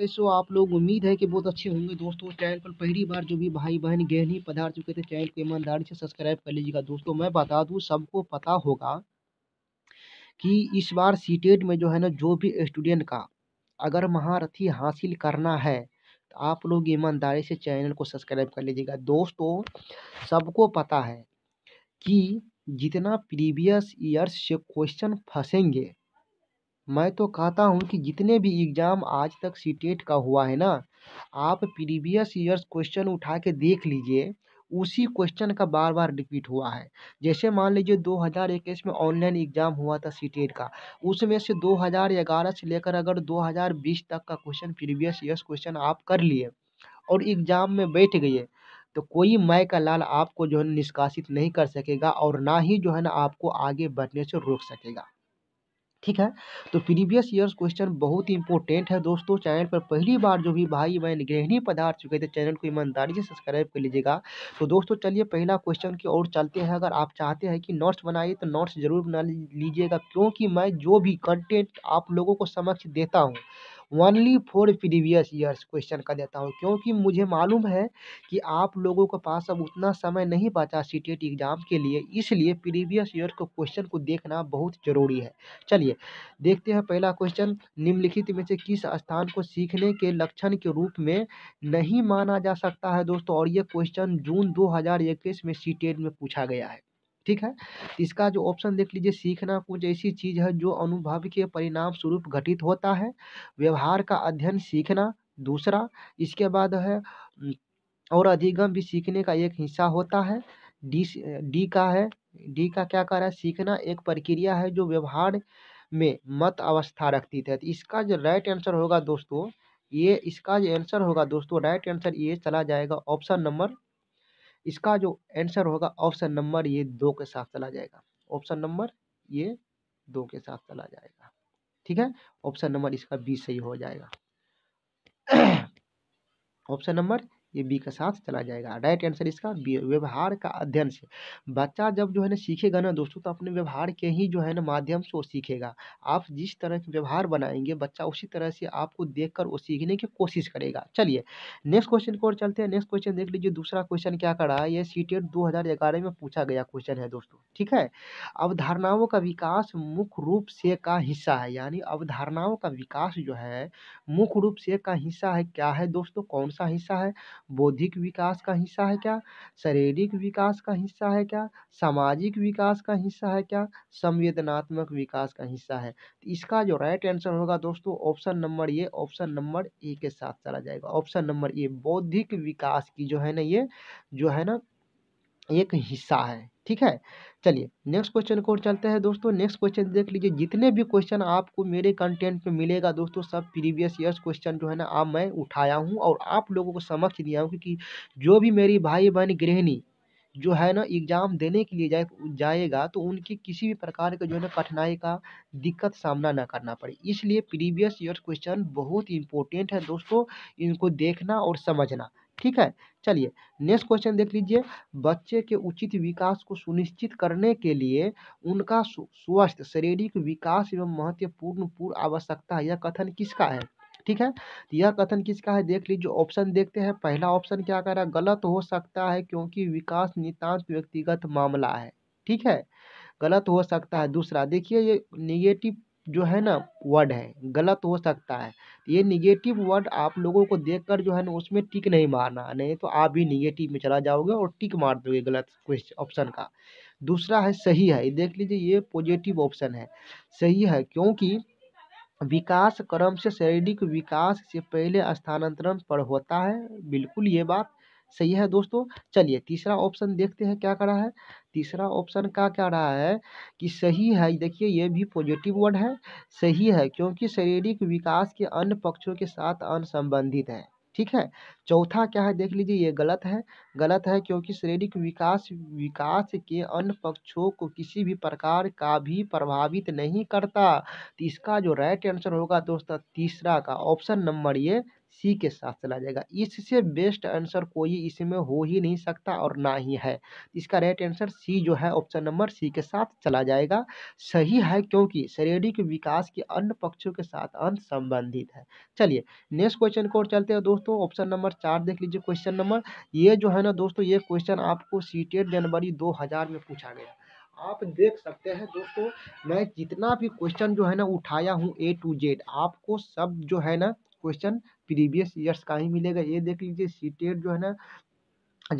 कैसे आप लोग उम्मीद है कि बहुत अच्छे होंगे दोस्तों चैनल पर पहली बार जो भी भाई बहन गहनी पधार चुके थे चैनल को ईमानदारी से सब्सक्राइब कर लीजिएगा दोस्तों मैं बता दूँ सबको पता होगा कि इस बार सी e में जो है ना जो भी स्टूडेंट का अगर महारथी हासिल करना है तो आप लोग ईमानदारी से चैनल को सब्सक्राइब कर लीजिएगा दोस्तों सबको पता है कि जितना प्रीवियस ईयर्स से क्वेश्चन फंसेंगे मैं तो कहता हूँ कि जितने भी एग्ज़ाम आज तक सी e का हुआ है ना आप प्रीवियस ईयर्स क्वेश्चन उठा के देख लीजिए उसी क्वेश्चन का बार बार रिपीट हुआ है जैसे मान लीजिए 2021 में ऑनलाइन एग्ज़ाम हुआ था सी e का उसमें से 2011 से लेकर अगर 2020 तक का क्वेश्चन प्रीवियस ईयर्स क्वेश्चन आप कर लिए और एग्ज़ाम में बैठ गए तो कोई मय का लाल आपको जो है निष्कासित नहीं कर सकेगा और ना ही जो है ना आपको आगे बढ़ने से रोक सकेगा ठीक है तो प्रीवियस ईयर्स क्वेश्चन बहुत ही इंपॉर्टेंट है दोस्तों चैनल पर पहली बार जो भी भाई बहन गृहिणी पदार्थ चुके थे चैनल को ईमानदारी से सब्सक्राइब कर लीजिएगा तो दोस्तों चलिए पहला क्वेश्चन की ओर चलते हैं अगर आप चाहते हैं कि नोट्स बनाइए तो नोट्स जरूर बना लीजिएगा क्योंकि मैं जो भी कंटेंट आप लोगों को समक्ष देता हूँ only for previous years question का देता हूँ क्योंकि मुझे मालूम है कि आप लोगों के पास अब उतना समय नहीं बचा सी टेट एग्ज़ाम के लिए इसलिए प्रीवियस ईयर के क्वेश्चन को देखना बहुत ज़रूरी है चलिए देखते हैं पहला क्वेश्चन निम्नलिखित में से किस स्थान को सीखने के लक्षण के रूप में नहीं माना जा सकता है दोस्तों और ये क्वेश्चन जून दो में सी e में पूछा गया है ठीक है इसका जो ऑप्शन देख लीजिए सीखना कुछ ऐसी चीज़ है जो अनुभव के परिणाम स्वरूप घटित होता है व्यवहार का अध्ययन सीखना दूसरा इसके बाद है और अधिगम भी सीखने का एक हिस्सा होता है डी डी का है डी का क्या कह रहा है सीखना एक प्रक्रिया है जो व्यवहार में मत अवस्था रखती है तो इसका जो राइट आंसर होगा दोस्तों ये इसका जो आंसर होगा दोस्तों राइट आंसर ये चला जाएगा ऑप्शन नंबर इसका जो आंसर होगा ऑप्शन नंबर ये दो के साथ चला जाएगा ऑप्शन नंबर ये दो के साथ चला जाएगा ठीक है ऑप्शन नंबर इसका बी सही हो जाएगा ऑप्शन नंबर ये बी के साथ चला जाएगा राइट आंसर इसका बी व्यवहार का अध्ययन से बच्चा जब जो है ना सीखेगा ना दोस्तों तो अपने व्यवहार के ही जो है ना माध्यम से वो सीखेगा आप जिस तरह के व्यवहार बनाएंगे बच्चा उसी तरह से आपको देखकर वो सीखने की कोशिश करेगा चलिए नेक्स्ट क्वेश्चन की ओर चलते हैं नेक्स्ट क्वेश्चन देख लीजिए दूसरा क्वेश्चन क्या कर रहा है ये सी टेट में पूछा गया क्वेश्चन है दोस्तों ठीक है अवधारणाओं का विकास मुख्य रूप से का हिस्सा है यानी अवधारणाओं का विकास जो है मुख्य रूप से का हिस्सा है क्या है दोस्तों कौन सा हिस्सा है बौद्धिक विकास का हिस्सा है क्या शारीरिक विकास का हिस्सा है क्या सामाजिक विकास का हिस्सा है क्या संवेदनात्मक विकास का हिस्सा है तो इसका जो राइट आंसर होगा दोस्तों ऑप्शन नंबर ये ऑप्शन नंबर ए के साथ चला जाएगा ऑप्शन नंबर ए बौद्धिक विकास की जो है ना ये जो है ना एक हिस्सा है ठीक है चलिए नेक्स्ट क्वेश्चन को चलते हैं दोस्तों नेक्स्ट क्वेश्चन देख लीजिए जितने भी क्वेश्चन आपको मेरे कंटेंट में मिलेगा दोस्तों सब प्रीवियस ईयर्स क्वेश्चन जो है ना आप मैं उठाया हूँ और आप लोगों को समक्ष दिया हूँ क्योंकि जो भी मेरी भाई बहन गृहिणी जो है ना एग्ज़ाम देने के लिए जाए जाएगा तो उनकी किसी भी प्रकार का जो है ना कठिनाई का दिक्कत सामना ना करना पड़े इसलिए प्रीवियस ईयर क्वेश्चन बहुत इंपॉर्टेंट है दोस्तों इनको देखना और समझना ठीक है चलिए नेक्स्ट क्वेश्चन देख लीजिए बच्चे के उचित विकास को सुनिश्चित करने के लिए उनका स्वस्थ शारीरिक विकास एवं महत्वपूर्ण पूर्व आवश्यकता है यह कथन किसका है ठीक है तो यह कथन किसका है देख लीजिए ऑप्शन देखते हैं पहला ऑप्शन क्या कह रहा है गलत हो सकता है क्योंकि विकास नितांत व्यक्तिगत मामला है ठीक है गलत हो सकता है दूसरा देखिए ये निगेटिव जो है ना वर्ड है गलत हो सकता है ये निगेटिव वर्ड आप लोगों को देखकर जो है ना उसमें टिक नहीं मारना नहीं तो आप भी निगेटिव में चला जाओगे और टिक मार दोगे गलत क्वेश्चन ऑप्शन का दूसरा है सही है देख लीजिए ये पॉजिटिव ऑप्शन है सही है क्योंकि विकास क्रम से शारीरिक विकास से पहले स्थानांतरण पर होता है बिल्कुल ये बात सही है दोस्तों चलिए तीसरा ऑप्शन देखते हैं क्या करा है तीसरा ऑप्शन का क्या रहा है कि सही है देखिए ये भी पॉजिटिव वर्ड है सही है क्योंकि शारीरिक विकास के अन्य पक्षों के साथ अन्य संबंधित है ठीक है चौथा क्या है देख लीजिए ये गलत है गलत है क्योंकि शारीरिक विकास विकास के अन्य पक्षों को किसी भी प्रकार का भी प्रभावित नहीं करता तो इसका जो राइट आंसर होगा दोस्तों तीसरा का ऑप्शन नंबर ये सी के साथ चला जाएगा इससे बेस्ट आंसर कोई इसमें हो ही नहीं सकता और ना ही है इसका राइट आंसर सी जो है ऑप्शन नंबर सी के साथ चला जाएगा सही है क्योंकि शारीरिक विकास के अन्य पक्षों के साथ अंत संबंधित है चलिए नेक्स्ट क्वेश्चन को और चलते हैं दोस्तों ऑप्शन नंबर चार देख लीजिए क्वेश्चन नंबर ये जो है ना दोस्तों ये क्वेश्चन आपको सी e जनवरी दो में पूछा गया आप देख सकते हैं दोस्तों मैं जितना भी क्वेश्चन जो है ना उठाया हूँ ए टू जेड आपको सब जो है ना क्वेश्चन प्रीवियस ईयर्स का ही मिलेगा ये देख लीजिए सीटेट जो है ना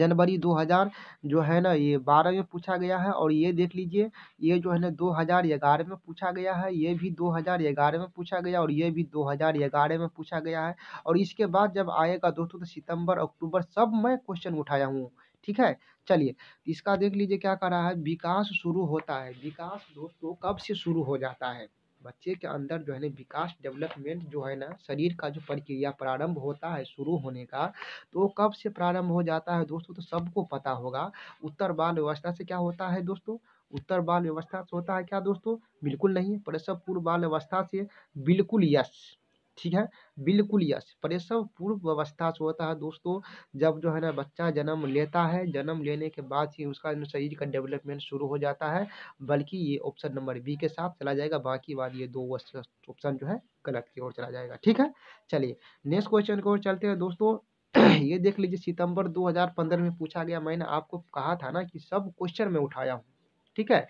जनवरी 2000 जो है ना ये 12 में पूछा गया है और ये देख लीजिए ये जो है ना 2011 में पूछा गया है ये भी 2011 में पूछा गया और ये भी 2011 में पूछा गया है और इसके बाद जब आएगा दोस्तों तो सितंबर अक्टूबर सब मैं क्वेश्चन उठाया हूँ ठीक है चलिए इसका देख लीजिए क्या कर रहा है विकास शुरू होता है विकास दोस्तों कब से शुरू हो जाता है बच्चे के अंदर जो है ना विकास डेवलपमेंट जो है ना शरीर का जो प्रक्रिया प्रारंभ होता है शुरू होने का तो कब से प्रारंभ हो जाता है दोस्तों तो सबको पता होगा उत्तर बाल व्यवस्था से क्या होता है दोस्तों उत्तर बाल व्यवस्था से होता है क्या दोस्तों बिल्कुल नहीं प्रसव पूर्व बाल व्यवस्था से बिल्कुल यस ठीक है बिल्कुल यस प्रसव पूर्व अवस्था से होता है दोस्तों जब जो है ना बच्चा जन्म लेता है जन्म लेने के बाद ही उसका शरीर का डेवलपमेंट शुरू हो जाता है बल्कि ये ऑप्शन नंबर बी के साथ चला जाएगा बाकी बाद ये दो ऑप्शन जो है गलत की ओर चला जाएगा ठीक है चलिए नेक्स्ट क्वेश्चन की ओर चलते हैं दोस्तों ये देख लीजिए सितंबर 2015 में पूछा गया मैंने आपको कहा था ना कि सब क्वेश्चन में उठाया हूँ ठीक है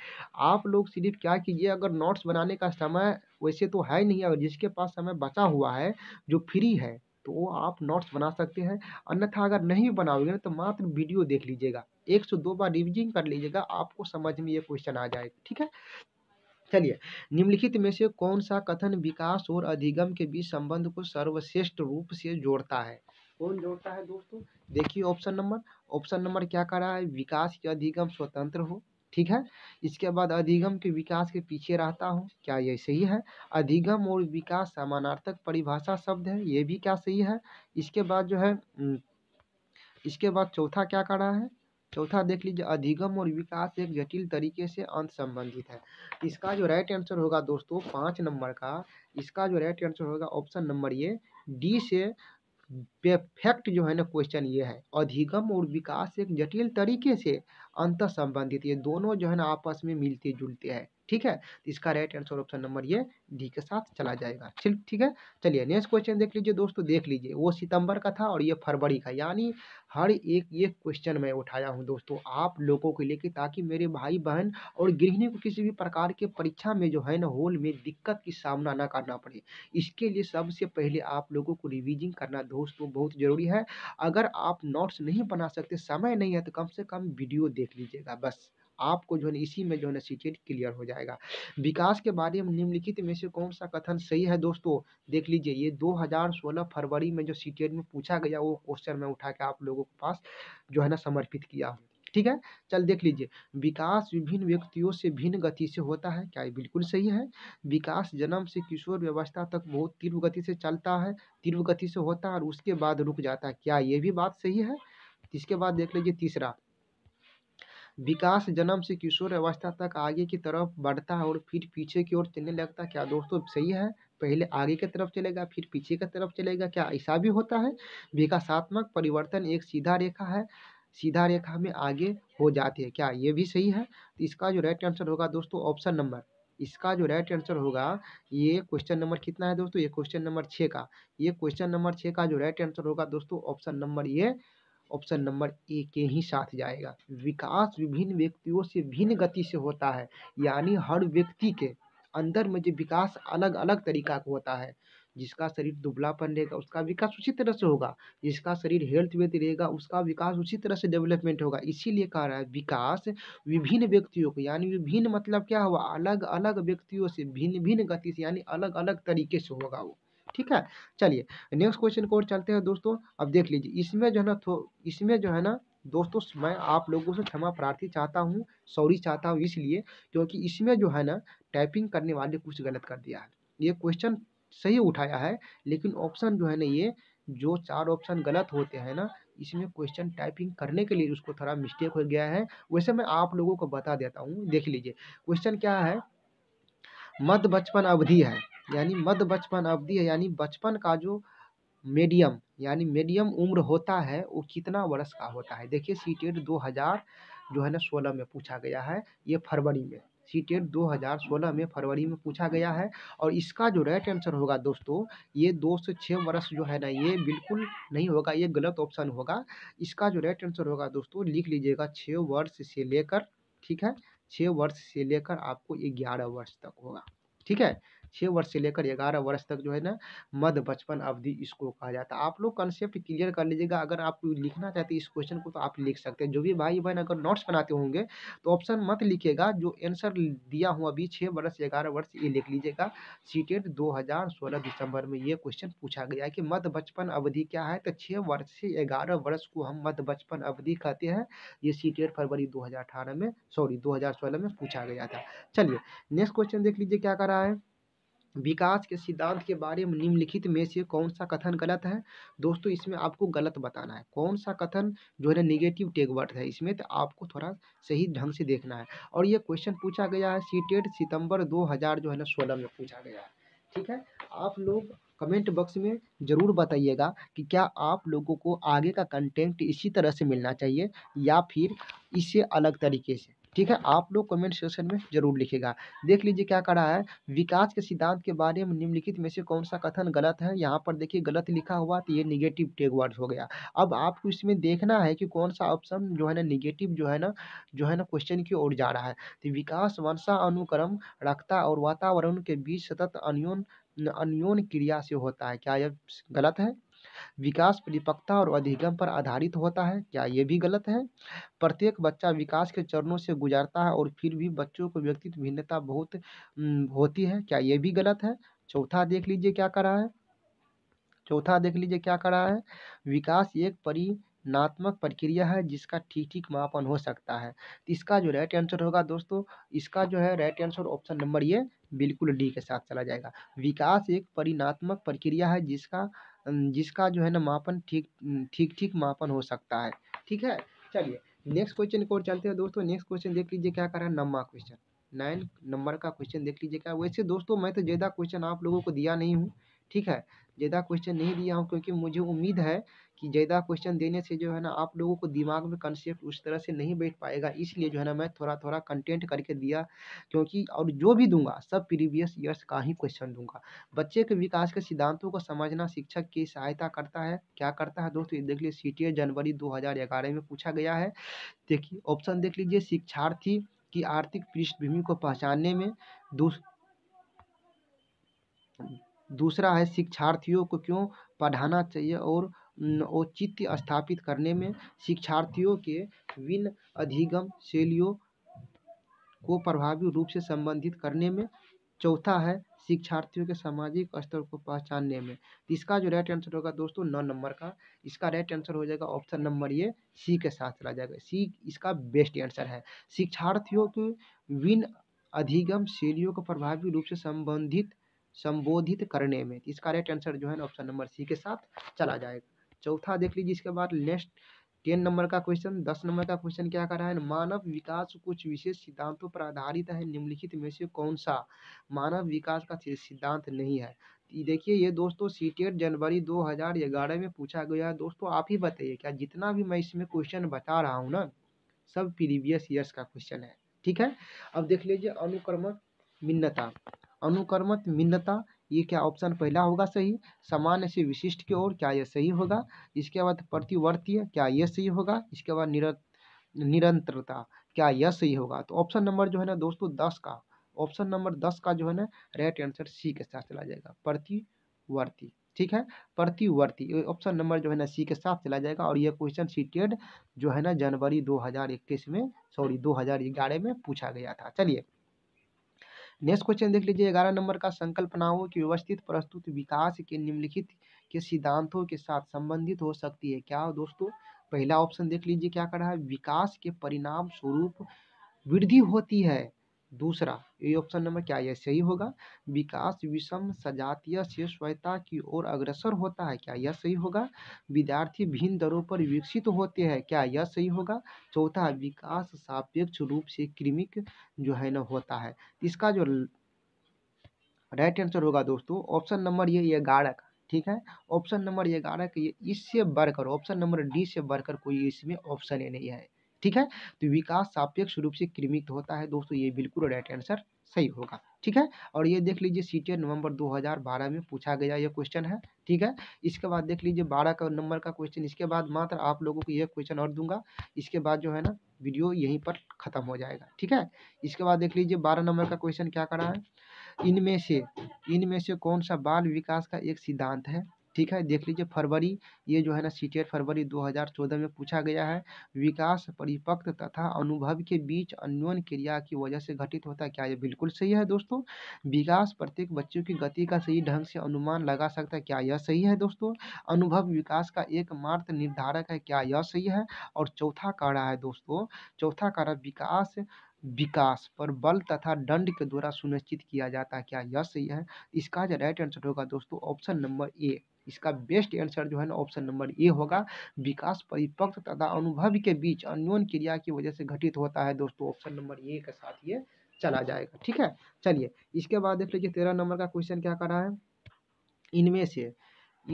आप लोग सिर्फ क्या कीजिए अगर नोट्स बनाने का समय वैसे तो है नहीं अगर जिसके पास समय बचा हुआ है जो फ्री है तो वो आप नोट्स बना सकते हैं अन्यथा अगर नहीं बनाओगे तो मात्र वीडियो देख लीजिएगा एक से दो बार रिविजिंग कर लीजिएगा आपको समझ में ये क्वेश्चन आ जाएगा ठीक है चलिए निम्नलिखित में से कौन सा कथन विकास और अधिगम के बीच संबंध को सर्वश्रेष्ठ रूप से जोड़ता है कौन जोड़ता है दोस्तों देखिए ऑप्शन नंबर ऑप्शन नंबर क्या कर रहा है विकास के अधिगम स्वतंत्र हो ठीक है इसके बाद अधिगम के विकास के पीछे रहता हूँ क्या ये सही है अधिगम और विकास समानार्थक परिभाषा शब्द है ये भी क्या सही है इसके बाद जो है इसके बाद चौथा क्या कर रहा है चौथा देख लीजिए अधिगम और विकास एक जटिल तरीके से अंत संबंधित है इसका जो राइट आंसर होगा दोस्तों पाँच नंबर का इसका जो राइट आंसर होगा ऑप्शन नंबर ये डी से फैक्ट जो है ना क्वेश्चन ये है अधिगम और विकास एक जटिल तरीके से अंतर संबंधित ये दोनों जो है ना आपस में मिलते जुलते हैं ठीक है तो इसका राइट आंसर ऑप्शन नंबर ये डी के साथ चला जाएगा ठीक है चलिए नेक्स्ट क्वेश्चन देख लीजिए दोस्तों देख लीजिए वो सितंबर का था और ये फरवरी का यानी हर एक ये क्वेश्चन मैं उठाया हूँ दोस्तों आप लोगों के लिए ताकि मेरे भाई बहन और गृहिणी को किसी भी प्रकार के परीक्षा में जो है ना होल में दिक्कत की सामना ना करना पड़े इसके लिए सबसे पहले आप लोगों को रिविजिंग करना दोस्तों बहुत ज़रूरी है अगर आप नोट्स नहीं बना सकते समय नहीं है तो कम से कम वीडियो देख लीजिएगा बस आपको जो है इसी में जो है सीटेट क्लियर हो जाएगा विकास के बारे में निम्नलिखित में से कौन सा कथन सही है दोस्तों देख लीजिए ये 2016 फरवरी में जो सीटेट में पूछा गया वो क्वेश्चन मैं उठा के आप लोगों के पास जो है ना समर्पित किया हूँ ठीक है चल देख लीजिए विकास विभिन्न व्यक्तियों से भिन्न गति से होता है क्या ये बिल्कुल सही है विकास जन्म से किशोर व्यवस्था तक बहुत तीव्र गति से चलता है तीव्र गति से होता है और उसके बाद रुक जाता है क्या ये भी बात सही है इसके बाद देख लीजिए तीसरा विकास जन्म से किशोर अवस्था तक आगे की तरफ बढ़ता है और फिर पीछे की ओर चलने लगता है क्या दोस्तों सही है पहले आगे की तरफ चलेगा फिर पीछे की तरफ चलेगा क्या ऐसा भी होता है विकासात्मक परिवर्तन एक सीधा रेखा है सीधा रेखा में आगे हो जाती है क्या ये भी सही है तो इसका जो राइट आंसर होगा दोस्तों ऑप्शन नंबर इसका जो राइट आंसर होगा ये क्वेश्चन नंबर कितना है दोस्तों ये क्वेश्चन नंबर छः का ये क्वेश्चन नंबर छः का जो राइट आंसर होगा दोस्तों ऑप्शन नंबर ये ऑप्शन नंबर ए के ही साथ जाएगा विकास विभिन्न व्यक्तियों से भिन्न गति से होता है यानी हर व्यक्ति के अंदर में जो विकास अलग अलग तरीका का होता है जिसका शरीर दुबलापन रहेगा उसका विकास उसी तरह से होगा जिसका शरीर हेल्थ वेल्थ रहेगा उसका विकास उसी तरह से डेवलपमेंट होगा इसीलिए कह रहा है विकास विभिन्न व्यक्तियों को यानी विभिन्न मतलब क्या हुआ अलग अलग व्यक्तियों से भिन्न भिन्न गति से यानी अलग अलग तरीके से होगा वो ठीक है चलिए नेक्स्ट क्वेश्चन को और चलते हैं दोस्तों अब देख लीजिए इसमें जो है ना इसमें जो है ना दोस्तों मैं आप लोगों से क्षमा प्रार्थी चाहता हूँ सॉरी चाहता हूँ इसलिए क्योंकि इसमें जो है ना टाइपिंग करने वाले कुछ गलत कर दिया है ये क्वेश्चन सही उठाया है लेकिन ऑप्शन जो है ना ये जो चार ऑप्शन गलत होते हैं ना इसमें क्वेश्चन टाइपिंग करने के लिए उसको थोड़ा मिस्टेक हो गया है वैसे मैं आप लोगों को बता देता हूँ देख लीजिए क्वेश्चन क्या है मध्य बचपन अवधि है यानी मध्य बचपन अवधि है यानी बचपन का जो मीडियम यानी मीडियम उम्र होता है वो कितना वर्ष का होता है देखिए सी टेट e दो हज़ार जो है ना सोलह में पूछा गया है ये फरवरी में सी टेट e दो हज़ार सोलह में फरवरी में पूछा गया है और इसका जो राइट आंसर होगा दोस्तों ये दो से छः वर्ष जो है ना ये बिल्कुल नहीं होगा ये गलत ऑप्शन होगा इसका जो राइट आंसर होगा दोस्तों लिख लीजिएगा छः वर्ष से लेकर ठीक है छः वर्ष से लेकर आपको ये ग्यारह वर्ष तक होगा ठीक है छः वर्ष से लेकर ग्यारह वर्ष तक जो है ना मध बचपन अवधि इसको कहा जाता है आप लोग कंसेप्ट क्लियर कर लीजिएगा अगर आप लिखना चाहते हैं इस क्वेश्चन को तो आप लिख सकते हैं जो भी भाई बहन अगर नोट्स बनाते होंगे तो ऑप्शन मत लिखिएगा जो आंसर दिया हूँ अभी छः वर्ष ग्यारह वर्ष ये लिख लीजिएगा सीटेट दो दिसंबर में ये क्वेश्चन पूछा गया है कि मध बचपन अवधि क्या है तो छः वर्ष से ग्यारह वर्ष को हम मध बचपन अवधि कहते हैं ये सीटेट फरवरी अठारह में सॉरी सोलह में पूछा गया था चलिए नेक्स्ट क्वेश्चन देख लीजिए क्या कर रहा है विकास के सिद्धांत के बारे में निम्नलिखित में से कौन सा कथन गलत है दोस्तों इसमें आपको गलत बताना है कौन सा कथन जो है निगेटिव टेग है इसमें तो आपको थोड़ा सही ढंग से देखना है और ये क्वेश्चन पूछा गया है सीटेट सितंबर 2000 जो है ना सोलह में पूछा गया है ठीक है आप लोग कमेंट बॉक्स में ज़रूर बताइएगा कि क्या आप लोगों को आगे का कंटेंट इसी तरह से मिलना चाहिए या फिर इससे अलग तरीके से ठीक है आप लोग कमेंट सेक्शन में जरूर लिखेगा देख लीजिए क्या करा है विकास के सिद्धांत के बारे में निम्नलिखित में से कौन सा कथन गलत है यहाँ पर देखिए गलत लिखा हुआ तो ये निगेटिव टेग वर्ड हो गया अब आपको इसमें देखना है कि कौन सा ऑप्शन जो है ना निगेटिव जो है ना जो है ना क्वेश्चन की ओर जा रहा है तो विकास वंशा अनुक्रम रखता और वातावरण के बीच सतत अन्योन अन्योन क्रिया से होता है क्या यह गलत है विकास परिपक्वता और अधिगम पर आधारित होता है क्या ये भी गलत है प्रत्येक बच्चा विकास के चरणों से गुजरता है और फिर भी बच्चों को व्यक्तित्व भिन्नता बहुत होती है क्या ये भी गलत है चौथा देख लीजिए क्या करा है चौथा देख लीजिए क्या करा है विकास एक परि नात्मक प्रक्रिया है जिसका ठीक ठीक मापन हो सकता है इसका जो राइट आंसर होगा दोस्तों इसका जो है राइट आंसर ऑप्शन नंबर ये बिल्कुल डी के साथ चला जाएगा विकास एक परिणात्मक प्रक्रिया है जिसका जिसका जो है ना मापन ठीक ठीक ठीक मापन हो सकता है ठीक है चलिए नेक्स्ट क्वेश्चन को और चलते हैं दोस्तों नेक्स्ट क्वेश्चन देख लीजिए क्या कर रहा है नम्मा क्वेश्चन नाइन नंबर का क्वेश्चन देख लीजिए क्या वैसे दोस्तों मैं तो ज़्यादा क्वेश्चन आप लोगों को दिया नहीं हूँ ठीक है ज़्यादा क्वेश्चन नहीं दिया हूँ क्योंकि मुझे उम्मीद है कि ज़्यादा क्वेश्चन देने से जो है ना आप लोगों को दिमाग में कंसेप्ट उस तरह से नहीं बैठ पाएगा इसलिए जो है ना मैं थोड़ा थोड़ा कंटेंट करके दिया क्योंकि और जो भी दूंगा सब प्रीवियस ईयर्स का ही क्वेश्चन दूंगा बच्चे के विकास के सिद्धांतों को समझना शिक्षक की सहायता करता है क्या करता है दोस्तों ये देख लीजिए सी जनवरी दो में पूछा गया है देखिए ऑप्शन देख लीजिए शिक्षार्थी की आर्थिक पृष्ठभूमि को पहचानने में दूसरे दूसरा है शिक्षार्थियों को क्यों पढ़ाना चाहिए और औचित्य स्थापित करने में शिक्षार्थियों के विन अधिगम शैलियों को प्रभावी रूप से संबंधित करने में चौथा है शिक्षार्थियों के सामाजिक स्तर को पहचानने में इसका जो राइट आंसर होगा दोस्तों नौ नंबर का इसका राइट आंसर हो जाएगा ऑप्शन नंबर ये सी के साथ चला जाएगा सी इसका बेस्ट आंसर है शिक्षार्थियों के विन अधिगम शैलियों को प्रभावी रूप से संबंधित संबोधित करने में इसका राइट आंसर जो है ऑप्शन नंबर सी के साथ चला जाएगा चौथा देख लीजिए इसके बाद नेक्स्ट टेन नंबर का क्वेश्चन दस नंबर का क्वेश्चन क्या कर रहा है मानव विकास कुछ विशेष सिद्धांतों पर आधारित है निम्नलिखित में से कौन सा मानव विकास का सिद्धांत नहीं है देखिए ये दोस्तों सी e जनवरी 2011 में पूछा गया है दोस्तों आप ही बताइए क्या जितना भी मैं इसमें क्वेश्चन बता रहा हूँ ना सब प्रीवियस ईयर्स का क्वेश्चन है ठीक है अब देख लीजिए अनुक्रमक भिन्नता अनुक्रमत भिन्नता ये क्या ऑप्शन पहला होगा सही सामान्य से विशिष्ट की ओर क्या यह सही होगा इसके बाद प्रतिवर्तीय क्या यह सही होगा इसके बाद निर निरंतरता क्या यह सही होगा तो ऑप्शन नंबर जो है ना दोस्तों दस का ऑप्शन नंबर दस का जो है ना राइट आंसर सी के साथ चला जाएगा प्रतिवर्ती ठीक है प्रतिवर्ती ऑप्शन नंबर जो है ना सी के साथ चला जाएगा और यह क्वेश्चन सीटेड जो है ना जनवरी 2021 में सॉरी 2011 में पूछा गया था चलिए नेक्स्ट क्वेश्चन देख लीजिए ग्यारह नंबर का संकल्पनाओं की व्यवस्थित प्रस्तुत विकास के निम्नलिखित के सिद्धांतों के साथ संबंधित हो सकती है क्या दोस्तों पहला ऑप्शन देख लीजिए क्या कर रहा है विकास के परिणाम स्वरूप वृद्धि होती है दूसरा ये ऑप्शन नंबर क्या यह सही होगा विकास विषम सजातीय स्वयता की ओर अग्रसर होता है क्या यह सही होगा विद्यार्थी भिन्न दरों पर विकसित होते हैं क्या यह सही होगा चौथा विकास सापेक्ष रूप से क्रिमिक जो है ना होता है इसका जो राइट आंसर होगा दोस्तों ऑप्शन नंबर ये ग्यारह ठीक है ऑप्शन नंबर ग्यारह इससे बढ़कर ऑप्शन नंबर डी से बढ़कर कोई इसमें ऑप्शन ही नहीं है ठीक है तो विकास सापेक्ष रूप से कृमित होता है दोस्तों ये बिल्कुल राइट आंसर सही होगा ठीक है और ये देख लीजिए सीटे नवंबर 2012 में पूछा गया यह क्वेश्चन है ठीक है इसके बाद देख लीजिए बारह का नंबर का क्वेश्चन इसके बाद मात्र आप लोगों को यह क्वेश्चन और दूंगा इसके बाद जो है ना वीडियो यहीं पर ख़त्म हो जाएगा ठीक है इसके बाद देख लीजिए बारह नंबर का क्वेश्चन क्या करा है इनमें से इनमें से कौन सा बाल विकास का एक सिद्धांत है ठीक है देख लीजिए फरवरी ये जो है ना सीटेट फरवरी 2014 में पूछा गया है विकास परिपक्व तथा अनुभव के बीच अन्योन क्रिया की वजह से घटित होता है क्या ये बिल्कुल सही है दोस्तों विकास प्रत्येक बच्चों की गति का सही ढंग से अनुमान लगा सकता है क्या यह सही है दोस्तों अनुभव विकास का एकमात्र निर्धारक है क्या यह सही है और चौथा कारा है दोस्तों चौथा कारा विकास विकास पर बल तथा दंड के द्वारा सुनिश्चित किया जाता है क्या यह सही है इसका जो राइट आंसर होगा दोस्तों ऑप्शन नंबर ए इसका बेस्ट आंसर जो है ना ऑप्शन नंबर ए होगा विकास परिपक्व तथा अनुभव के बीच अन्योन क्रिया की वजह से घटित होता है दोस्तों ऑप्शन नंबर ए के साथ ये चला जाएगा ठीक है चलिए इसके बाद देख लीजिए तेरह नंबर का क्वेश्चन क्या कर रहा है इनमें से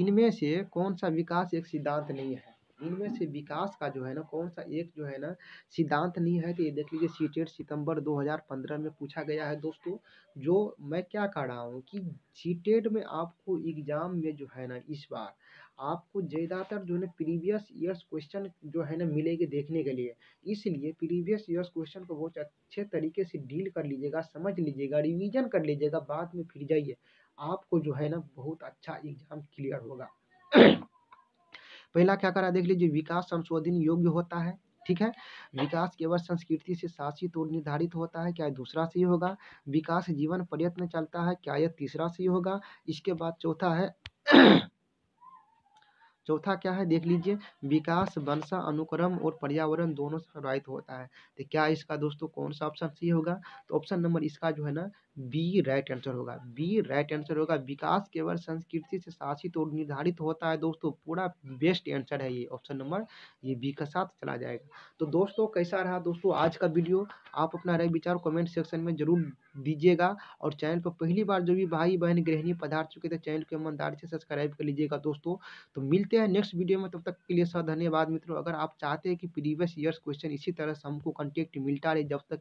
इनमें से कौन सा विकास एक सिद्धांत नहीं है इनमें से विकास का जो है ना कौन सा एक जो है ना सिद्धांत नहीं है तो ये देख लीजिए सीटेट सितंबर 2015 में पूछा गया है दोस्तों जो मैं क्या कह रहा हूँ कि सीटेट में आपको एग्जाम में जो है ना इस बार आपको ज़्यादातर जो है ना प्रीवियस ईयर्स क्वेश्चन जो है ना मिलेंगे देखने के लिए इसलिए प्रीवियस ईयर्स क्वेश्चन को बहुत अच्छे तरीके से डील कर लीजिएगा समझ लीजिएगा रिविज़न कर लीजिएगा बाद में फिर जाइए आपको जो है ना बहुत अच्छा एग्ज़ाम क्लियर होगा पहला क्या करा देख लीजिए विकास संशोधन योग्य होता है ठीक है हाँ। विकास केवल संस्कृति से शासित और निर्धारित होता है क्या दूसरा से ही होगा विकास जीवन प्रयत्न चलता है क्या यह तीसरा से ही होगा इसके बाद चौथा है चौथा क्या है देख लीजिए विकास वंशा अनुक्रम और पर्यावरण दोनों से प्रभावित होता है तो क्या इसका दोस्तों कौन सा ऑप्शन सी होगा तो ऑप्शन नंबर इसका जो है ना बी राइट आंसर होगा बी राइट आंसर होगा विकास केवल संस्कृति से शासित और निर्धारित होता है दोस्तों पूरा बेस्ट आंसर है ये ऑप्शन नंबर ये बी का साथ चला जाएगा तो दोस्तों कैसा रहा दोस्तों आज का वीडियो आप अपना राय विचार कमेंट सेक्शन में जरूर दीजिएगा और चैनल पर पहली बार जो भी भाई बहन गृहिणी पधार चुके थे चैनल को ईमानदारी से सब्सक्राइब कर लीजिएगा दोस्तों तो मिलते हैं नेक्स्ट वीडियो में तब तक के लिए सर धन्यवाद मित्रों अगर आप चाहते हैं कि प्रीवियस ईयर्स क्वेश्चन इसी तरह से हमको कॉन्टेक्ट मिलता रहे जब तक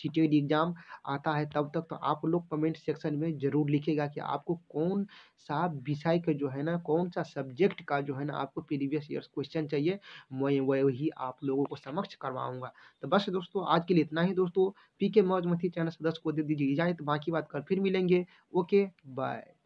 सी टी एग्ज़ाम आता है तब तक तो आप लोग कमेंट सेक्शन में ज़रूर लिखेगा कि आपको कौन सा विषय का जो है ना कौन सा सब्जेक्ट का जो है ना आपको प्रीवियस ईयर क्वेश्चन चाहिए मैं वही आप लोगों को समक्ष करवाऊँगा तो बस दोस्तों आज के लिए इतना ही दोस्तों पी के मौज मथी चैनल सदस्य को दे दीजिए इजाज़त बाकी बात कर फिर मिलेंगे ओके बाय